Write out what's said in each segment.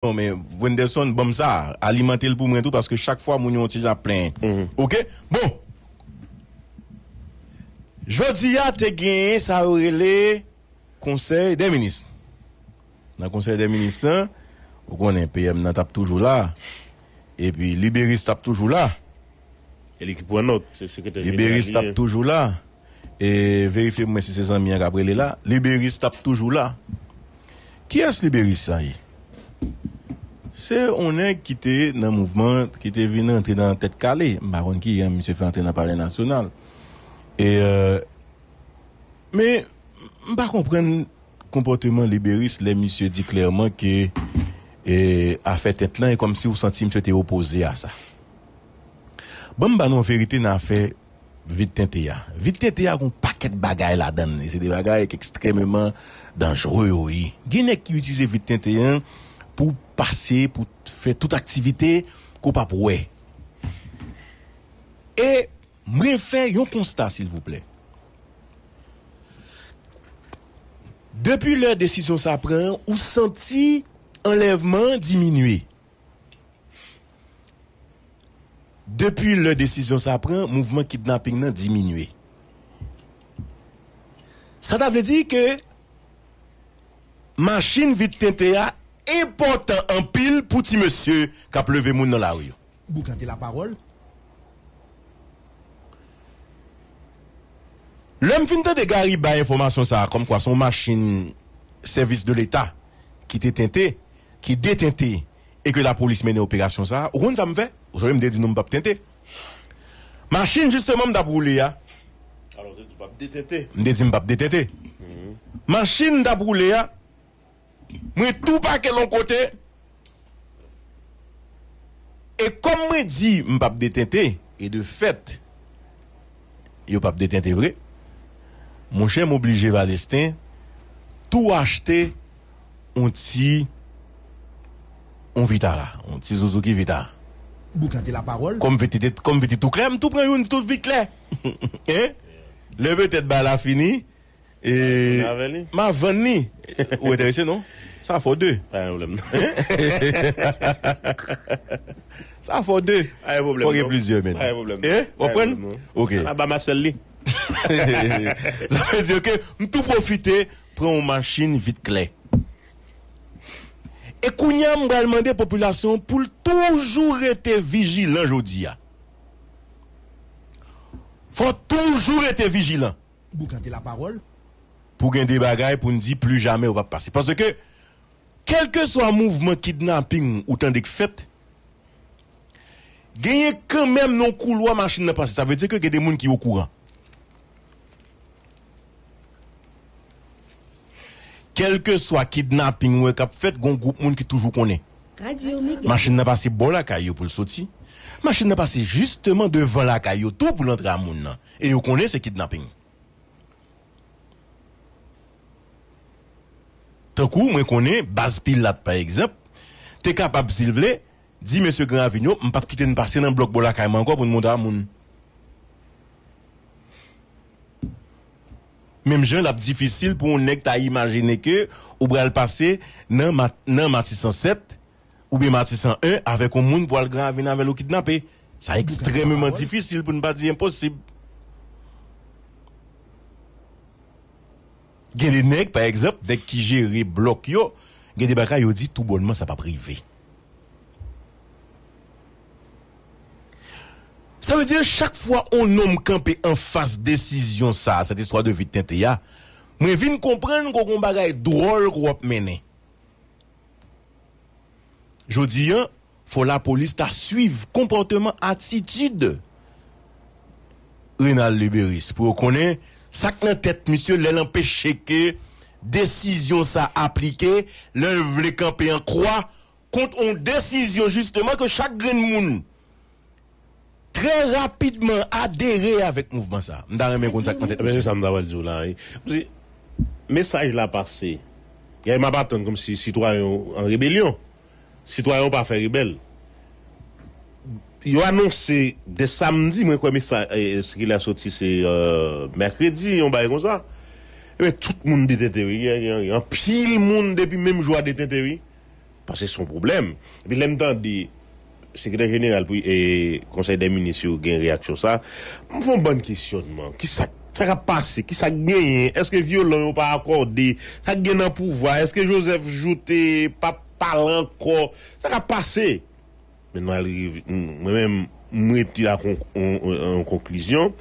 Non, mwen deson bom sa, alimante l pou mwen tou Paske chak fwa moun yon ti la plen mhm. Ok, bon Jodi ya te gen, sa oure le Konsey de menis Na konsey de menis Ou konen PM nan tap toujou la E pi Liberis tap toujou la E li ki pou anot Liberis tap toujou la E verife pou mwen si se zanmian Gabrele la, Liberis tap toujou la Ki es Liberis sa yi? Se one kite nan mouvment Kite vina entri nan tet kale Mba kon ki yon msye fè entri nan pale nasyonal E Mba kon pren Komporteman liberis Le msye di klerman ki A fè tet lan E kom si ou santi msye te opoze a sa Bon mba non fè rite nan fè Vite ten te ya Vite ten te ya kon paket bagay la dan Se de bagay ek ekstrememan Danjro yo yi Ginek ki use vite ten te ya Pou parse pou fè tout aktivite ko pa pou wè. E mwen fè yon konstat, s'il vous plè. Depi lèr desisyon sa prè, ou santi enlèvman diminuè. Depi lèr desisyon sa prè, mouvment kidnapping nan diminuè. Sa ta vle di ke manchine vit tentè ya impotant an pil pouti monsye ka pleve moun nan la ou yo. Bou kante la parol. Le m finite de gari ba informasyon sa, kom kwa son masin servis de l'Etat ki detente, ki detente e ke la polis menen operasyon sa, ou kon sa m fe? Ou soye m dedin nou m pap tente? Masin juste m m dabroule ya. M dedin m pap detente. Masin m dabroule ya Mwen tou pa ke lon kote E kom mwen di m pap detente E de fet Yo pap detente vre Mwen chen m oblije valestin Tou achete On ti On vita la On ti zouzouki vita Bou kante la parol Kom vete tou klem Tou pre yon tout vikle eh? Leve tet bala fini e Ma veni Ou ete ese non? Ça faut deux. Pas de problème. ça faut deux. Pas de problème. Faut qu'il y ait plusieurs maintenant. Pas de problème. Eh? Vous Ok. Ça ah, va bah, ma seule Ça veut dire que tout profiter pour une machine vite clé. Et Kounia m'a demandé population pour toujours être vigilant aujourd'hui. Faut toujours être vigilant. Vous la parole. Pour gagner des bagailles pour ne dire plus jamais on va passer. Parce que quel que soit mouvement kidnapping ou temps de fait, gagne quand même non couloir machine à passer. Ça veut dire que y a des gens qui sont au courant. Quel que soit kidnapping ou cap fait, un groupe monde qui toujours connaît. Machine n'a passé bon la caillou pour le sortir. Machine n'a passé justement devant la caillou tout pour l'entrée à monde. Et vous connaissez ce kidnapping. Tant mais moi connais base pilate par exemple, tu es capable s'il veut dit monsieur Grand on pas quitter passer dans bloc bola caïman encore pour nous monde à moun. Même gens l'a difficile pour un nèg t'a imaginer que ou le passer dans dans Matissan 107 ou bien Matissan 101 avec un monde pour le Grand avec le kidnapper. C'est extrêmement difficile pour ne pas dire impossible. Gen di nek, pa eksept, dek ki jere blok yo, gen di baka yo di tou bonman sa pa prive. Sa ve di an, chak fwa on om kanpe an fase desisyon sa, sa distwa de vit ten te ya, mwen vin komprenn kon kon bagay drol wop menen. Jodi an, fwa la polis ta suiv kompanteman atitude. Rinald Liberis, pou yo konen... ça que tête monsieur l'empêcher que décision ça appliquer l'œuvre les camper en croix contre une décision justement que chaque grain monde très rapidement adhérer avec mouvement ça m'dare ça tête mais ça dire là message là passé il m'a comme si citoyen en rébellion citoyen pas fait rebelle Yo anonsi de samdi mwen kwa mi sa eski eh, eh, la soti se eh, merkredi, yon bay kon sa. Yon mwen tout moun detenteri, yon pil moun depi mèm jwa detenteri. Pase son problem. Pilem tan di sekretèr jeneral pou yon konsey de munisyon gen reaksyon sa. Mwen fon ban kisyon man. Ki sa kwa pase, ki sa genyen, eske violon ou pa akorde, sa genan pouva, eske josef joute, pa palanko, sa kwa pase. men wè mè mou eti la konklizyon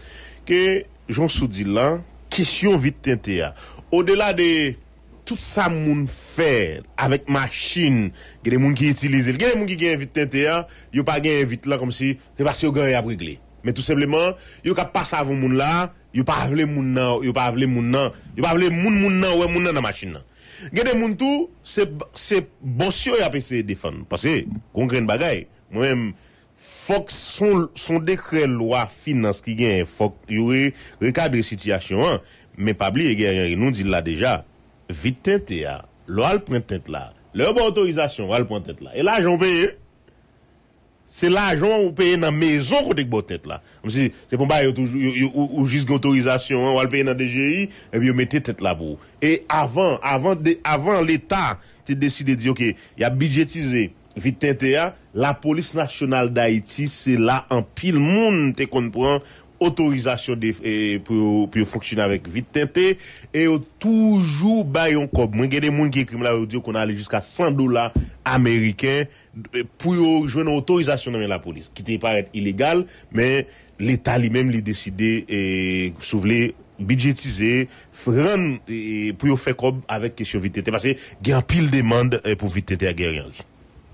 ke jonsou di la kesyon vit tentè a o dela de tout sa moun fèd avèk machine gè de moun ki itilize, gè de moun ki gen vit tentè a, yo pa gen vit la komsi, se basi yo gen yè abrigle men tout sebleman, yo ka pas avon moun la yo pa avle moun nan yo pa avle moun nan gè de moun tou se bonsyon yè apè se defan pasi, konkren bagay Fok son dekre lwa finans ki gen Fok yow e rekabri sityasyon an Men pabli e gen yon Yon di la deja Vitente ya Lwa al prentet la Lwa al prentet la E la jom peye Se la jom an ou peye nan mezon kotek bo tet la Se pou mba yow ou jizk otorizasyon an Ou al peye nan dejeri E bi yo mette tet la bou E avan l'etat Te deside di ok Ya bidjetize Vitente a, la polis nasyonal Da iti, se la an pil Moun te kon pran Otorizasyon e, pou yo fonksyon Avèk vitente E yo toujou bayon kob Mwen gen de moun ki ekrim la yo diyo kon alej Jiska 100 dola ameriken e, Pou yo jwen otorizasyon amè la polis Ki te paret ilegal Men l'Etat li mèm li deside e, Sou vle bidjetize Fren pou yo fè kob Avèk kesyon vitente Gyan pil demand pou vitente agèryan ki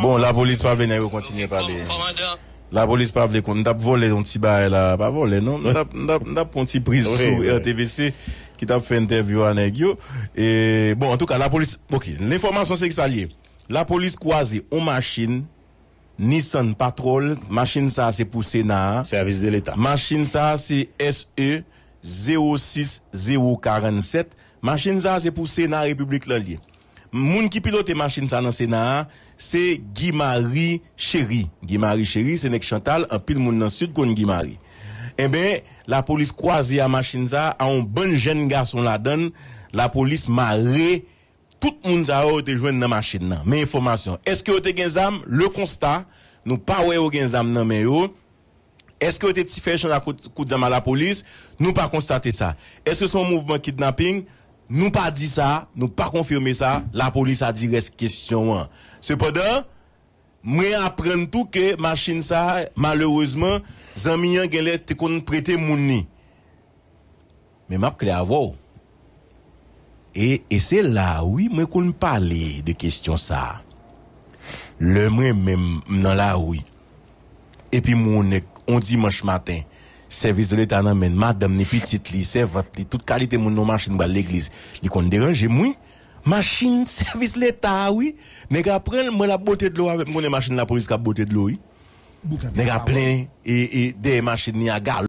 Bon, la police pas venir continuer à parler. La police pas venir, qu'on t'a volé un petit bail là, pas volé non, on tape on un petit prise sur TVC qui t'a fait interview à Negio et bon en tout cas la police OK, l'information c'est que ça lié. La police croisée en machine Nissan Patrol, machine ça c'est pour Sénat, service de l'État. Machine ça c'est e SE 06047, machine ça c'est pour Sénat République Lanlier moun qui pilote machine sa nan Sénat, c'est Guy Marie Chéri. Guy Marie Chéri, c'est Nek Chantal, un pile moun dans sud kon Guy Marie. Eh ben la police croisée à machine sa a un bon jeune garçon la donne, la police marre tout le monde a te joint dans machine nan Mais information, est-ce que vous zam? Le constat, nous pas ouais au zam nan mais yo. Est-ce que o te fait à coup la police? Nous pas constaté ça. Est-ce que son mouvement kidnapping? Nou pa di sa, nou pa konfirme sa, la polis a di res kestyon an. Se podan, mwen apren tou ke ma chine sa, malerouzman, zanminyan genle te kon prete mouni. Men map kre avou. E se la wou mwen kon pale de kestyon sa. Le mwen men nan la wou. Epi mounen, on dimanche matin, service de l'État nan men, madame ni petite li, servante li, toute qualité moun nos machine ba l'église. Li kon dérange moui, machine, service l'État, oui. Nèg après, moi la beauté de l'eau avec mon machine la police ka beauté de l'eau, oui. Nèg plein et, et des machines ni à